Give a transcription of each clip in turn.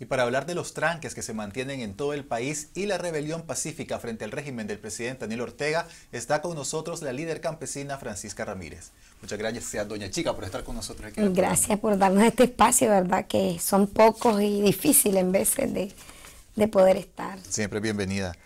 Y para hablar de los tranques que se mantienen en todo el país y la rebelión pacífica frente al régimen del presidente Daniel Ortega, está con nosotros la líder campesina Francisca Ramírez. Muchas gracias, doña Chica, por estar con nosotros aquí. Gracias por darnos este espacio, ¿verdad? Que son pocos y difíciles en veces de, poder estar. Siempre bienvenida.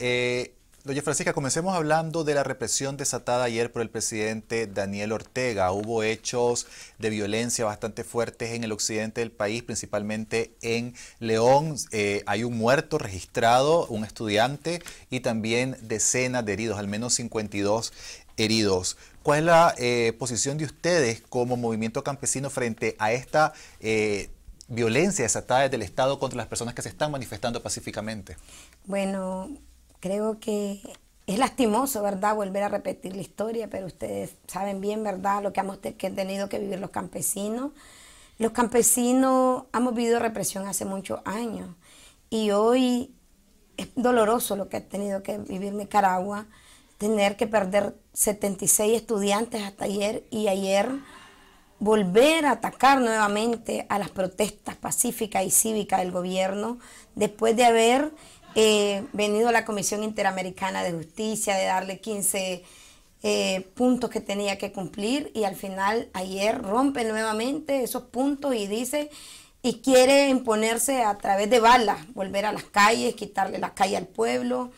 Eh, Doña Francisca, comencemos hablando de la represión desatada ayer por el presidente Daniel Ortega. Hubo hechos de violencia bastante fuertes en el occidente del país, principalmente en León. Eh, hay un muerto registrado, un estudiante, y también decenas de heridos, al menos 52 heridos. ¿Cuál es la eh, posición de ustedes como movimiento campesino frente a esta eh, violencia desatada del Estado contra las personas que se están manifestando pacíficamente? Bueno, creo que es lastimoso, ¿verdad?, volver a repetir la historia, pero ustedes saben bien, ¿verdad?, lo que, hemos, han tenido que vivir los campesinos. Los campesinos hemos vivido represión hace muchos años y hoy es doloroso lo que ha tenido que vivir Nicaragua, tener que perder 76 estudiantes hasta ayer y ayer volver a atacar nuevamente a las protestas pacíficas y cívicas del gobierno después de haber eh, venido a la Comisión Interamericana de Justicia, de darle 15 eh, puntos que tenía que cumplir y al final ayer rompe nuevamente esos puntos y dice y quiere imponerse a través de balas, volver a las calles, quitarle las calles al pueblo.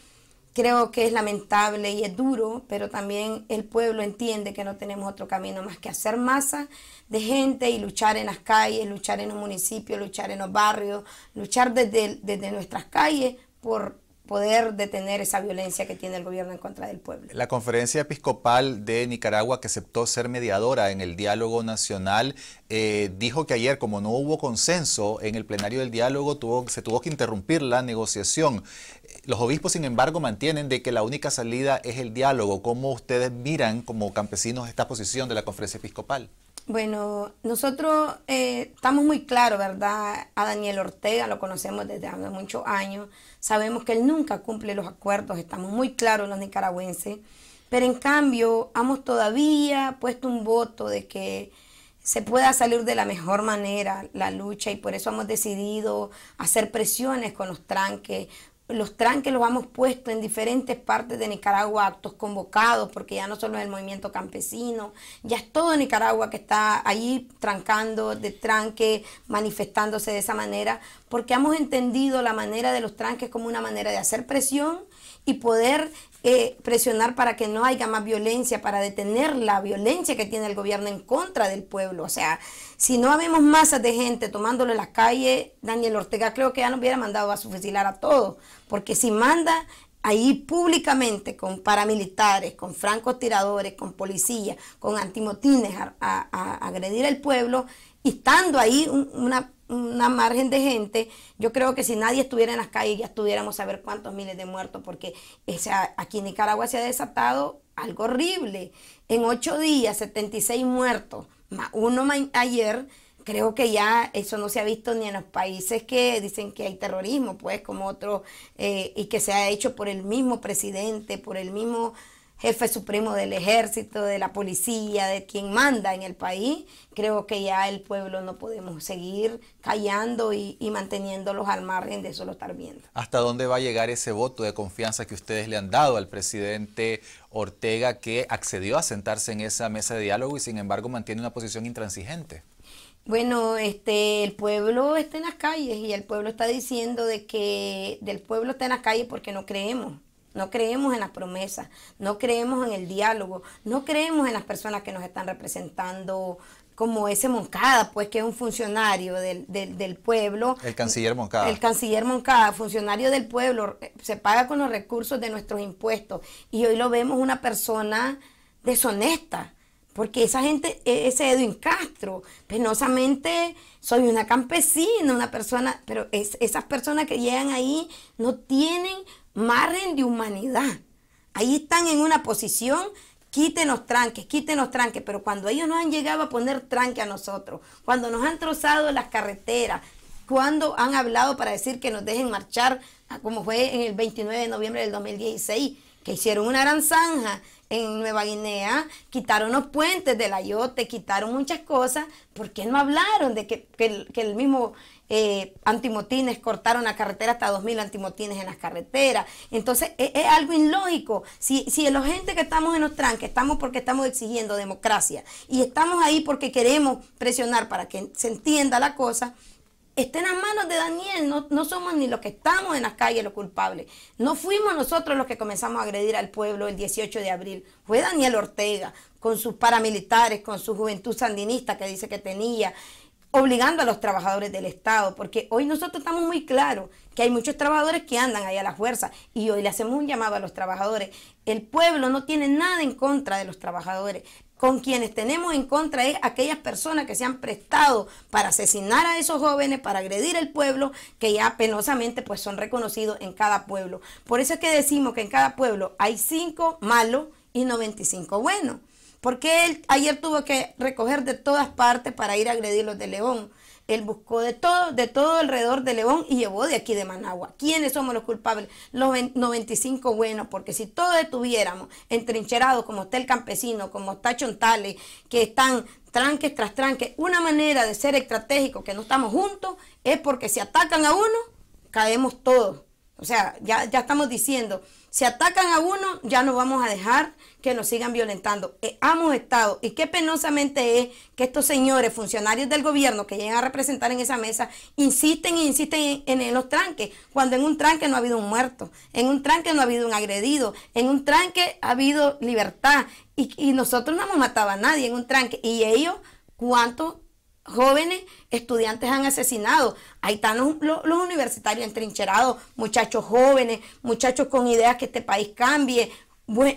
Creo que es lamentable y es duro, pero también el pueblo entiende que no tenemos otro camino más que hacer masa de gente y luchar en las calles, luchar en los municipios, luchar en los barrios, luchar desde, desde nuestras calles por poder detener esa violencia que tiene el gobierno en contra del pueblo. La conferencia episcopal de Nicaragua, que aceptó ser mediadora en el diálogo nacional, eh, dijo que ayer, como no hubo consenso en el plenario del diálogo, se tuvo que interrumpir la negociación. Los obispos, sin embargo, mantienen de que la única salida es el diálogo. ¿Cómo ustedes miran como campesinos esta posición de la conferencia episcopal? Bueno, nosotros eh, estamos muy claros, ¿verdad? A Daniel Ortega lo conocemos desde hace muchos años. Sabemos que él nunca cumple los acuerdos, estamos muy claros los nicaragüenses. Pero en cambio, hemos todavía puesto un voto de que se pueda salir de la mejor manera la lucha y por eso hemos decidido hacer presiones con los tranques, los tranques los hemos puesto en diferentes partes de Nicaragua, actos convocados, porque ya no solo es el movimiento campesino, ya es todo Nicaragua que está ahí trancando de tranque, manifestándose de esa manera, porque hemos entendido la manera de los tranques como una manera de hacer presión y poder eh, presionar para que no haya más violencia, para detener la violencia que tiene el gobierno en contra del pueblo. O sea, si no habemos masas de gente tomándole las calles, Daniel Ortega creo que ya nos hubiera mandado a fusilar a todos, porque si manda ahí públicamente con paramilitares, con francotiradores, con policías, con antimotines a, agredir al pueblo, y estando ahí una una margen de gente, yo creo que si nadie estuviera en las calles ya estuviéramos a ver cuántos miles de muertos, porque aquí en Nicaragua se ha desatado algo horrible. En ocho días, 76 muertos, más uno ayer, creo que ya eso no se ha visto ni en los países que dicen que hay terrorismo, pues como otro eh, y que se ha hecho por el mismo presidente, por el mismo jefe supremo del ejército, de la policía, de quien manda en el país, creo que ya el pueblo no podemos seguir callando y, manteniéndolos al margen de eso lo estar viendo. ¿Hasta dónde va a llegar ese voto de confianza que ustedes le han dado al presidente Ortega que accedió a sentarse en esa mesa de diálogo y sin embargo mantiene una posición intransigente? Bueno, este, el pueblo está en las calles y el pueblo está diciendo de que del pueblo está en las calles porque no creemos no creemos en las promesas, no creemos en el diálogo, no creemos en las personas que nos están representando como ese Moncada, pues que es un funcionario del, pueblo. El canciller Moncada. El canciller Moncada, funcionario del pueblo, eh, se paga con los recursos de nuestros impuestos. Y hoy lo vemos una persona deshonesta, porque esa gente, e, ese Edwin Castro, penosamente soy una campesina, una persona, pero es, esas personas que llegan ahí no tienen margen de humanidad. Ahí están en una posición, quítenos tranques, quítenos tranques, pero cuando ellos no han llegado a poner tranque a nosotros, cuando nos han trozado las carreteras, cuando han hablado para decir que nos dejen marchar, ah, como fue en el 29 de noviembre del 2016, que hicieron una gran zanja en Nueva Guinea, quitaron los puentes del ayote, quitaron muchas cosas, ¿por qué no hablaron de que el mismo eh, antimotines, cortaron la carretera hasta 2.000 antimotines en las carreteras. Entonces, e, es, algo ilógico. Si, si la gente que estamos en los tranques, estamos porque estamos exigiendo democracia y estamos ahí porque queremos presionar para que se entienda la cosa, estén en las manos de Daniel, no, no, somos ni los que estamos en las calles los culpables. No fuimos nosotros los que comenzamos a agredir al pueblo el 18 de abril. Fue Daniel Ortega, con sus paramilitares, con su juventud sandinista que dice que tenía, obligando a los trabajadores del Estado, porque hoy nosotros estamos muy claros que hay muchos trabajadores que andan ahí a la fuerza y hoy le hacemos un llamado a los trabajadores. El pueblo no tiene nada en contra de los trabajadores. Con quienes tenemos en contra es aquellas personas que se han prestado para asesinar a esos jóvenes, para agredir al pueblo, que ya penosamente pues son reconocidos en cada pueblo. Por eso es que decimos que en cada pueblo hay cinco malos y 95 buenos. Porque él ayer tuvo que recoger de todas partes para ir a agredir los de León. Él buscó de todo, de todo alrededor de León y llevó de aquí de Managua. ¿Quiénes somos los culpables? Los 95 buenos, porque si todos estuviéramos entrincherados, como está el campesino, como está Chontales, que están tranques tras tranques, una manera de ser estratégico que no estamos juntos es porque si atacan a uno, caemos todos. O sea, ya, ya estamos diciendo, si atacan a uno, ya no vamos a dejar que nos sigan violentando. hemos eh, estado, y qué penosamente es que estos señores, funcionarios del gobierno que llegan a representar en esa mesa, insisten e insisten en, los tranques, cuando en un tranque no ha habido un muerto, en un tranque no ha habido un agredido, en un tranque ha habido libertad, y, nosotros no hemos matado a nadie en un tranque, y ellos, cuánto jóvenes estudiantes han asesinado. Ahí están los, universitarios entrincherados, muchachos jóvenes, muchachos con ideas que este país cambie.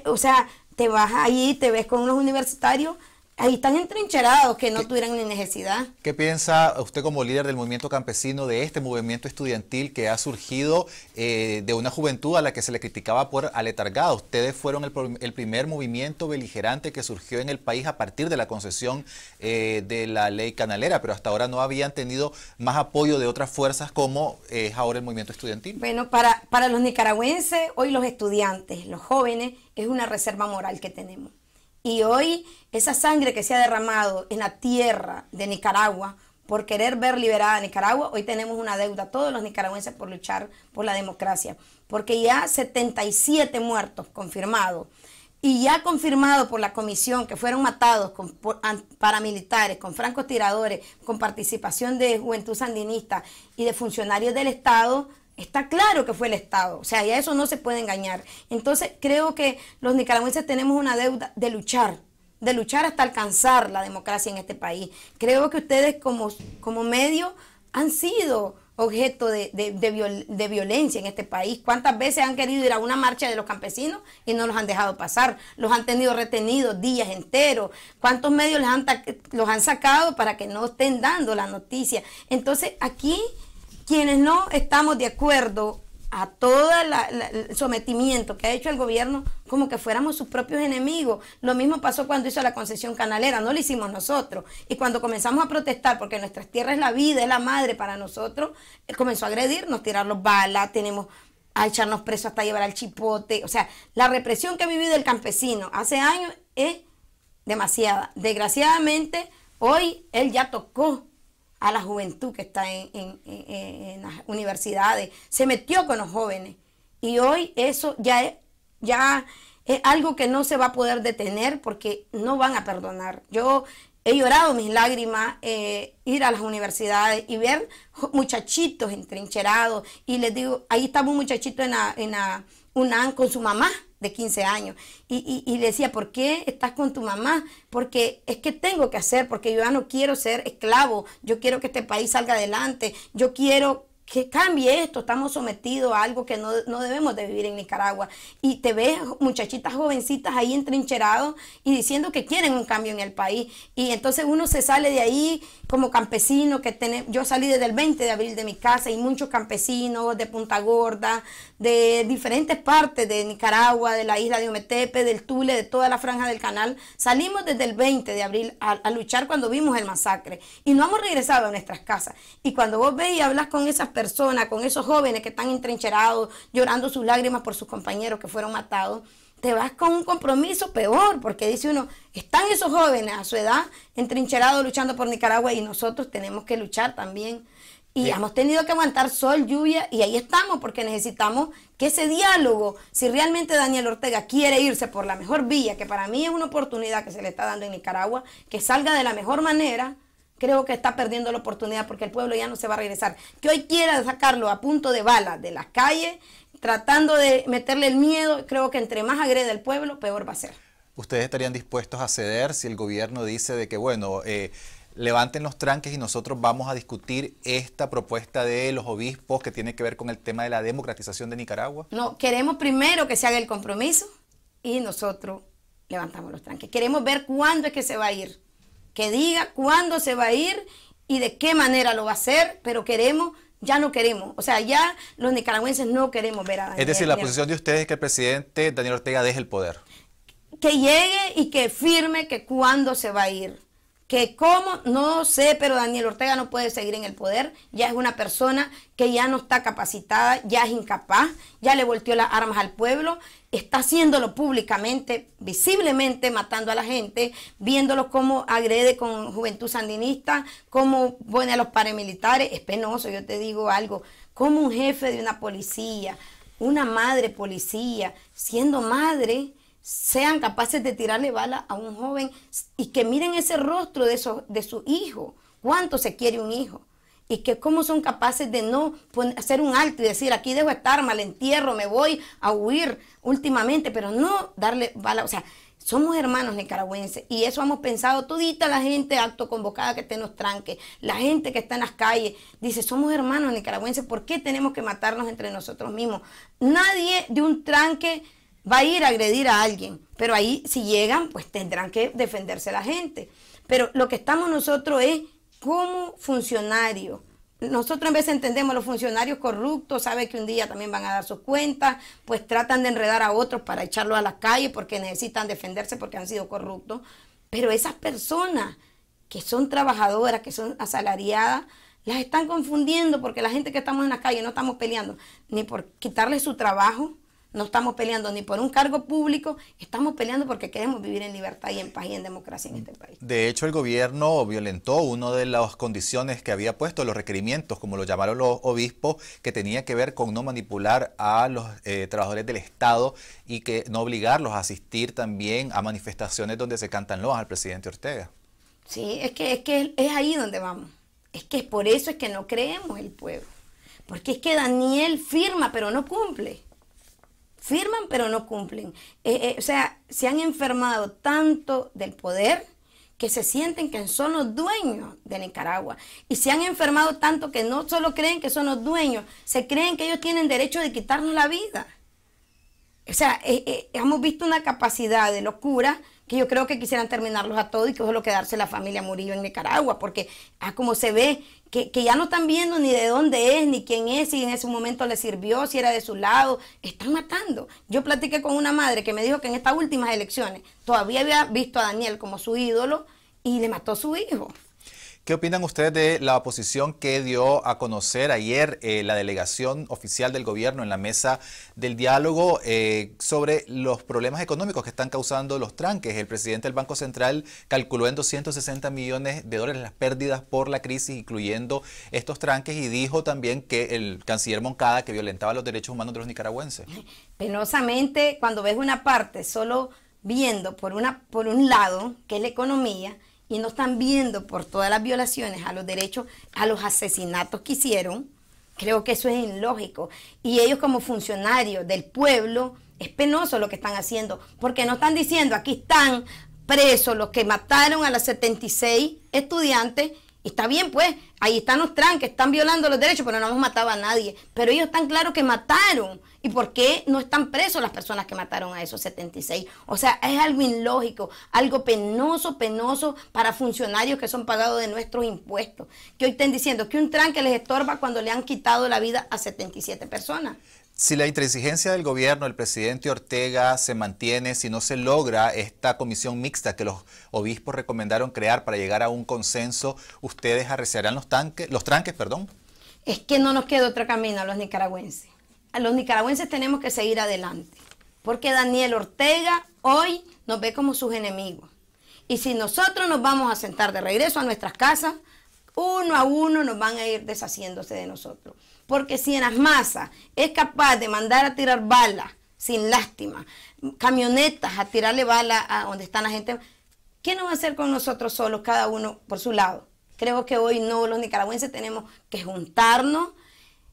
o sea, te vas ahí, te ves con los universitarios ahí están entrincherados que no tuvieran ni necesidad. ¿Qué piensa usted como líder del movimiento campesino de este movimiento estudiantil que ha surgido eh, de una juventud a la que se le criticaba por aletargado? Ustedes fueron el, primer movimiento beligerante que surgió en el país a partir de la concesión eh, de la ley canalera, pero hasta ahora no habían tenido más apoyo de otras fuerzas como es ahora el movimiento estudiantil. Bueno, para, para los nicaragüenses, hoy los estudiantes, los jóvenes, es una reserva moral que tenemos y hoy esa sangre que se ha derramado en la tierra de Nicaragua por querer ver liberada a Nicaragua, hoy tenemos una deuda, todos los nicaragüenses, por luchar por la democracia, porque ya 77 muertos confirmados y ya confirmado por la comisión que fueron matados con, por, paramilitares, con francotiradores, con participación de juventud sandinista y de funcionarios del Estado, Está claro que fue el Estado, o sea, y a eso no se puede engañar. Entonces, creo que los nicaragüenses tenemos una deuda de luchar, de luchar hasta alcanzar la democracia en este país. Creo que ustedes como, como medio han sido objeto de, violencia en este país. ¿Cuántas veces han querido ir a una marcha de los campesinos y no los han dejado pasar? Los han tenido retenidos días enteros. ¿Cuántos medios les han, los han sacado para que no estén dando la noticia? Entonces aquí quienes no estamos de acuerdo a todo el sometimiento que ha hecho el gobierno como que fuéramos sus propios enemigos. Lo mismo pasó cuando hizo la concesión canalera, no lo hicimos nosotros. Y cuando comenzamos a protestar, porque nuestras tierras es la vida, es la madre para nosotros, eh, comenzó a agredirnos, tirarnos balas, tenemos a echarnos presos hasta llevar al chipote. O sea, la represión que ha vivido el campesino hace años es demasiada. Desgraciadamente, hoy él ya tocó a la juventud que está en, en, las universidades, se metió con los jóvenes. Y hoy eso ya es, ya es algo que no se va a poder detener porque no van a perdonar. Yo he llorado mis lágrimas eh, ir a las universidades y ver muchachitos entrincherados y les digo, ahí estaba un muchachito en en la Unán con su mamá de 15 años. Y, y, decía, ¿por qué estás con tu mamá? Porque es que tengo que hacer, porque yo ya no quiero ser esclavo, yo quiero que este país salga adelante, yo quiero que cambie esto, estamos sometidos a algo que no, debemos de vivir en Nicaragua. Y te ves muchachitas jovencitas ahí entrincherados y diciendo que quieren un cambio en el país. Y entonces uno se sale de ahí como campesino, que tiene yo salí desde el 20 de abril de mi casa y muchos campesinos de Punta Gorda, de diferentes partes de Nicaragua, de la isla de Ometepe, del Tule, de toda la franja del canal, salimos desde el 20 de abril a, luchar cuando vimos el masacre. Y no hemos regresado a nuestras casas. Y cuando vos ves y hablas con esas personas, con esos jóvenes que están entrincherados llorando sus lágrimas por sus compañeros que fueron matados, te vas con un compromiso peor, porque dice uno, están esos jóvenes a su edad entrincherados luchando por Nicaragua y nosotros tenemos que luchar también. Y hemos tenido que aguantar sol, lluvia, y ahí estamos, porque necesitamos que ese diálogo, si realmente Daniel Ortega quiere irse por la mejor vía, que para mí es una oportunidad que se le está dando en Nicaragua, que salga de la mejor manera, creo que está perdiendo la oportunidad porque el pueblo ya no se va a regresar. Que hoy quiera sacarlo a punto de bala de las calles, tratando de meterle el miedo, creo que entre más agrede el pueblo, peor va a ser. ¿Ustedes estarían dispuestos a ceder si el gobierno dice de que, bueno, eh, levanten los tranques y nosotros vamos a discutir esta propuesta de los obispos que tiene que ver con el tema de la democratización de Nicaragua? No, queremos primero que se haga el compromiso y nosotros levantamos los tranques. Queremos ver cuándo es que se va a ir que diga cuándo se va a ir y de qué manera lo va a hacer, pero queremos, ya no queremos, o sea, ya los nicaragüenses no queremos ver a Daniel. Es decir, la posición de ustedes es que el presidente Daniel Ortega deje el poder. Que llegue y que firme que cuándo se va a ir que cómo, no sé, pero Daniel Ortega no puede seguir en el poder, ya es una persona que ya no está capacitada, ya es incapaz, ya le volteó las armas al pueblo, está haciéndolo públicamente, visiblemente matando a la gente, viéndolo cómo agrede con juventud sandinista, cómo pone a los paramilitares, es penoso, yo te digo algo, como un jefe de una policía, una madre policía, siendo madre, sean capaces de tirarle bala a un joven y que miren ese rostro de, de su hijo, cuánto se quiere un hijo. Y que cómo son capaces de no hacer un alto y decir, aquí dejo estar, mal entierro, me voy a huir últimamente, pero no darle bala. O sea, somos hermanos nicaragüenses y eso hemos pensado todita la gente acto convocada que esté en los tranques, la gente que está en las calles, dice, somos hermanos nicaragüenses, ¿por qué tenemos que matarnos entre nosotros mismos? Nadie de un tranque va a ir a agredir a alguien, pero ahí si llegan, pues tendrán que defenderse la gente. Pero lo que estamos nosotros es como funcionarios. Nosotros en vez entendemos los funcionarios corruptos, saben que un día también van a dar sus cuentas, pues tratan de enredar a otros para echarlos a la calle porque necesitan defenderse porque han sido corruptos. Pero esas personas que son trabajadoras, que son asalariadas, las están confundiendo porque la gente que estamos en la calle no estamos peleando ni por quitarle su trabajo, no estamos peleando ni por un cargo público, estamos peleando porque queremos vivir en libertad y en paz y en democracia en este país. De hecho, el gobierno violentó una de las condiciones que había puesto, los requerimientos, como lo llamaron los obispos, que tenía que ver con no manipular a los eh, trabajadores del Estado y que no obligarlos a asistir también a manifestaciones donde se cantan loas al presidente Ortega. Sí, es que, es que es ahí donde vamos. Es que por eso es que no creemos el pueblo. Porque es que Daniel firma pero no cumple firman pero no cumplen. Eh, eh, o sea, se han enfermado tanto del poder que se sienten que son los dueños de Nicaragua. Y se han enfermado tanto que no solo creen que son los dueños, se creen que ellos tienen derecho de quitarnos la vida. O sea, eh, hemos visto una capacidad de locura que yo creo que quisieran terminarlos a todos y que solo quedarse la familia Murillo en Nicaragua, porque ah, como se ve, que, que, ya no están viendo ni de dónde es, ni quién es, si en ese momento le sirvió, si era de su lado, están matando. Yo platiqué con una madre que me dijo que en estas últimas elecciones todavía había visto a Daniel como su ídolo y le mató a su hijo. ¿Qué opinan ustedes de la posición que dio a conocer ayer eh, la delegación oficial del gobierno en la mesa del diálogo eh, sobre los problemas económicos que están causando los tranques? El presidente del Banco Central calculó en 260 millones de dólares las pérdidas por la crisis, incluyendo estos tranques, y dijo también que el canciller Moncada, que violentaba los derechos humanos de los nicaragüenses. Penosamente, cuando ves una parte solo viendo por, una, por un lado, que es la economía, y no están viendo por todas las violaciones a los derechos, a los asesinatos que hicieron, creo que eso es ilógico. Y ellos como funcionarios del pueblo, es penoso lo que están haciendo, porque no están diciendo, aquí están presos los que mataron a las 76 estudiantes Está bien, pues, ahí están los tranques, están violando los derechos, pero no hemos matado a nadie. Pero ellos están claros que mataron. ¿Y por qué no están presos las personas que mataron a esos 76? O sea, es algo ilógico, algo penoso, penoso para funcionarios que son pagados de nuestros impuestos. Que hoy estén diciendo que un tranque les estorba cuando le han quitado la vida a 77 personas. Si la intransigencia del gobierno, el presidente Ortega, se mantiene, si no se logra esta comisión mixta que los obispos recomendaron crear para llegar a un consenso, ¿ustedes arreciarán los, tanques, los tranques? Perdón? Es que no nos queda otro camino a los nicaragüenses. A los nicaragüenses tenemos que seguir adelante, porque Daniel Ortega hoy nos ve como sus enemigos. Y si nosotros nos vamos a sentar de regreso a nuestras casas, uno a uno nos van a ir deshaciéndose de nosotros. Porque si en las masas es capaz de mandar a tirar balas sin lástima, camionetas a tirarle balas a donde están la gente, ¿qué nos va a hacer con nosotros solos, cada uno por su lado? Creo que hoy no, los nicaragüenses tenemos que juntarnos,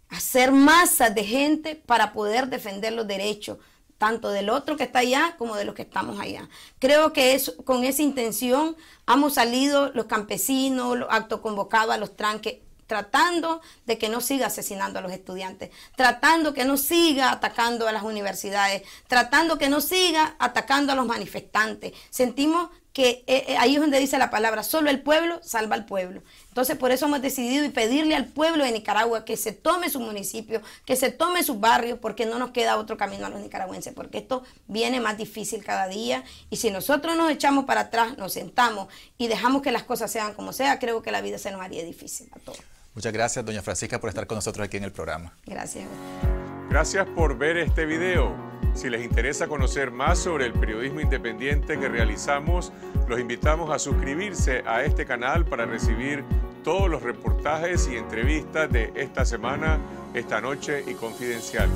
hacer masas de gente para poder defender los derechos tanto del otro que está allá como de los que estamos allá. Creo que es, con esa intención hemos salido los campesinos, los actos convocados a los tranques tratando de que no siga asesinando a los estudiantes, tratando que no siga atacando a las universidades, tratando que no siga atacando a los manifestantes. Sentimos que eh, eh, ahí es donde dice la palabra, solo el pueblo salva al pueblo. Entonces por eso hemos decidido y pedirle al pueblo de Nicaragua que se tome su municipio, que se tome sus barrios, porque no nos queda otro camino a los nicaragüenses, porque esto viene más difícil cada día y si nosotros nos echamos para atrás, nos sentamos y dejamos que las cosas sean como sea, creo que la vida se nos haría difícil a todos. Muchas gracias, doña Francisca, por estar con nosotros aquí en el programa. Gracias. Gracias por ver este video. Si les interesa conocer más sobre el periodismo independiente que realizamos, los invitamos a suscribirse a este canal para recibir todos los reportajes y entrevistas de esta semana, esta noche y confidencial.